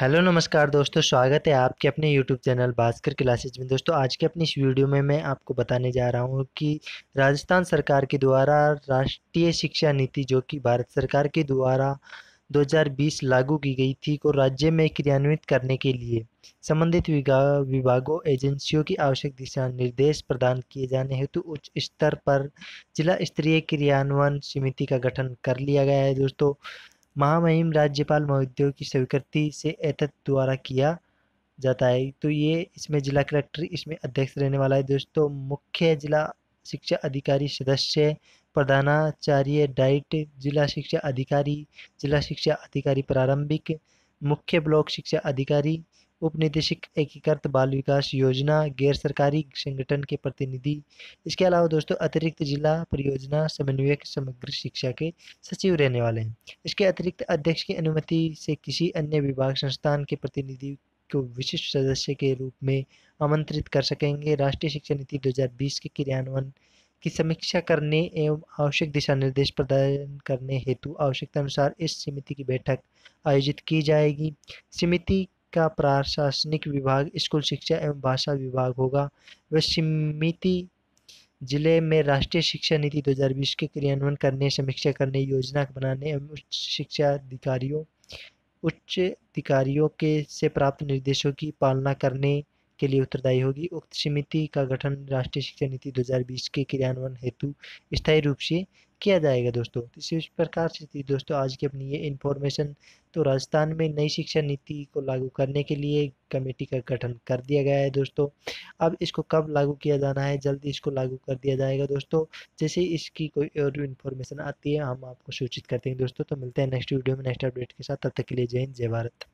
hello नमस्कार दोस्तों स्वागत है आपके अपने यूट्यूब चैनल भास्कर क्लासेज में दोस्तों आज के अपनी इस वीडियो में मैं आपको बताने जा रहा हूँ कि राजस्थान सरकार के द्वारा राष्ट्रीय शिक्षा नीति जो कि भारत सरकार के द्वारा 2020 लागू की गई थी को राज्य में क्रियान्वित करने के लिए संबंधित विभागों एजेंसियों की आवश्यक दिशा निर्देश प्रदान किए जाने हेतु उच्च स्तर पर जिला स्तरीय क्रियान्वयन समिति का गठन कर लिया गया है दोस्तों महामहिम राज्यपाल महोदयों की स्वीकृति से एतत द्वारा किया जाता है तो ये इसमें जिला कलेक्टर इसमें अध्यक्ष रहने वाला है दोस्तों मुख्य जिला शिक्षा अधिकारी सदस्य प्रधानाचार्य डाइट जिला शिक्षा अधिकारी जिला शिक्षा अधिकारी प्रारंभिक मुख्य ब्लॉक शिक्षा अधिकारी निदेशक एकीकृत बाल विकास योजना गैर सरकारी संगठन के प्रतिनिधि इसके अलावा दोस्तों अतिरिक्त जिला परियोजना समन्वयक समग्र शिक्षा के सचिव रहने वाले हैं इसके अतिरिक्त अध्यक्ष की अनुमति से किसी अन्य विभाग संस्थान के प्रतिनिधि को विशिष्ट सदस्य के रूप में आमंत्रित कर सकेंगे राष्ट्रीय शिक्षा नीति 2020 के क्रियान्वयन की समीक्षा करने एवं आवश्यक दिशा निर्देश प्रदान करने हेतु आवश्यकतानुसार इस समिति की बैठक आयोजित की जाएगी समिति का प्रशासनिक विभाग स्कूल शिक्षा एवं भाषा विभाग होगा वह समिति जिले में राष्ट्रीय शिक्षा नीति 2020 के क्रियान्वयन करने समीक्षा करने योजना बनाने एवं उच्च शिक्षा अधिकारियों उच्च अधिकारियों के से प्राप्त निर्देशों की पालना करने के लिए उत्तरदायी होगी उक्त समिति का गठन राष्ट्रीय शिक्षा नीति 2020 के क्रियान्वयन हेतु स्थायी रूप से किया जाएगा दोस्तों इसी प्रकार से थी दोस्तों आज की अपनी ये इन्फॉर्मेशन तो राजस्थान में नई शिक्षा नीति को लागू करने के लिए कमेटी का गठन कर दिया गया है दोस्तों अब इसको कब लागू किया जाना है जल्दी इसको लागू कर दिया जाएगा दोस्तों जैसे इसकी कोई और इन्फॉर्मेशन आती है हम आपको सूचित करते हैं दोस्तों तो मिलते हैं नेक्स्ट वीडियो में नेक्स्ट अपडेट के साथ तब तक के लिए जय हिंद जय भारत